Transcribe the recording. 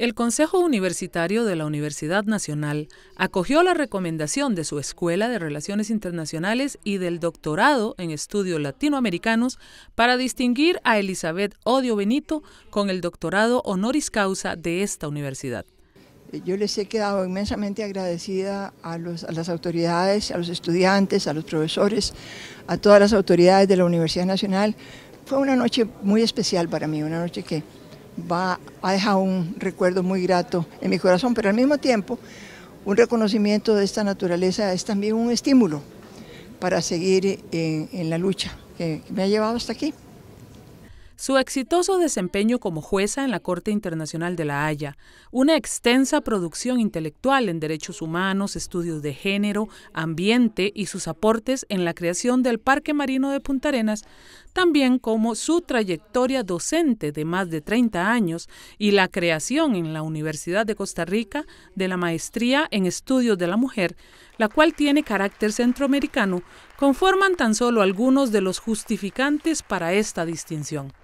El Consejo Universitario de la Universidad Nacional acogió la recomendación de su Escuela de Relaciones Internacionales y del Doctorado en Estudios Latinoamericanos para distinguir a Elizabeth Odio Benito con el doctorado honoris causa de esta universidad. Eh, yo les he quedado inmensamente agradecida a, a, las autoridades, a los estudiantes, a los profesores, a todas las autoridades de la Universidad Nacional. Fue una noche muy especial para mí, una noche que va a dejar un recuerdo muy grato en mi corazón, pero al mismo tiempo un reconocimiento de esta naturaleza es también un estímulo para seguir en, eh, en la lucha que me ha llevado hasta aquí. Su exitoso desempeño como jueza en la Corte Internacional de La Haya, una extensa producción intelectual en derechos humanos, estudios de género, ambiente y sus aportes en la creación del Parque Marino de Punta Arenas, también como su trayectoria docente de más de 30 años y la creación en la Universidad de Costa Rica de la Maestría en Estudios de la Mujer, la cual tiene carácter centroamericano, conforman tan solo algunos de los justificantes para esta distinción.